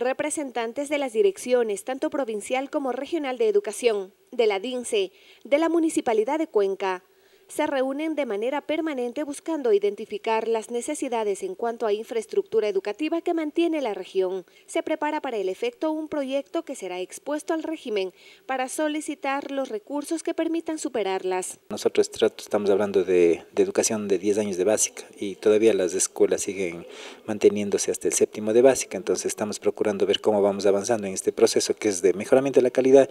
representantes de las direcciones, tanto provincial como regional de educación, de la DINCE, de la Municipalidad de Cuenca, se reúnen de manera permanente buscando identificar las necesidades en cuanto a infraestructura educativa que mantiene la región. Se prepara para el efecto un proyecto que será expuesto al régimen para solicitar los recursos que permitan superarlas. Nosotros estamos hablando de, educación de 10 años de básica y todavía las escuelas siguen manteniéndose hasta el séptimo de básica, entonces estamos procurando ver cómo vamos avanzando en este proceso que es de mejoramiento de la calidad,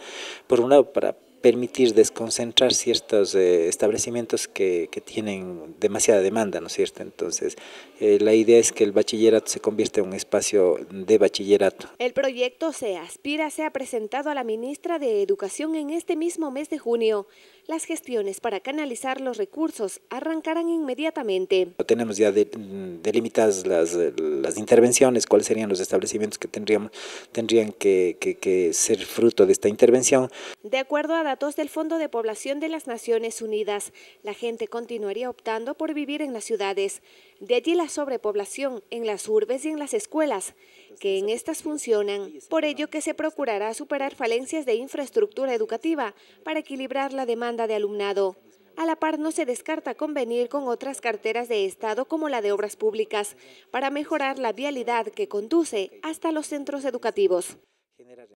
por un lado para permitir desconcentrar ciertos eh, establecimientos que, tienen demasiada demanda, ¿no es cierto? Entonces, eh, la idea es que el bachillerato se convierta en un espacio de bachillerato. El proyecto Se Aspira se ha presentado a la ministra de Educación en este mismo mes de junio. Las gestiones para canalizar los recursos arrancarán inmediatamente. Tenemos ya delimitadas las, intervenciones, cuáles serían los establecimientos que tendrían, tendrían que, que ser fruto de esta intervención. De acuerdo a datos del Fondo de Población de las Naciones Unidas, la gente continuaría optando por vivir en las ciudades. De allí la sobrepoblación en las urbes y en las escuelas, que en estas funcionan. Por ello que se procurará superar falencias de infraestructura educativa para equilibrar la demanda de alumnado. A la par, no se descarta convenir con otras carteras de Estado como la de Obras Públicas para mejorar la vialidad que conduce hasta los centros educativos.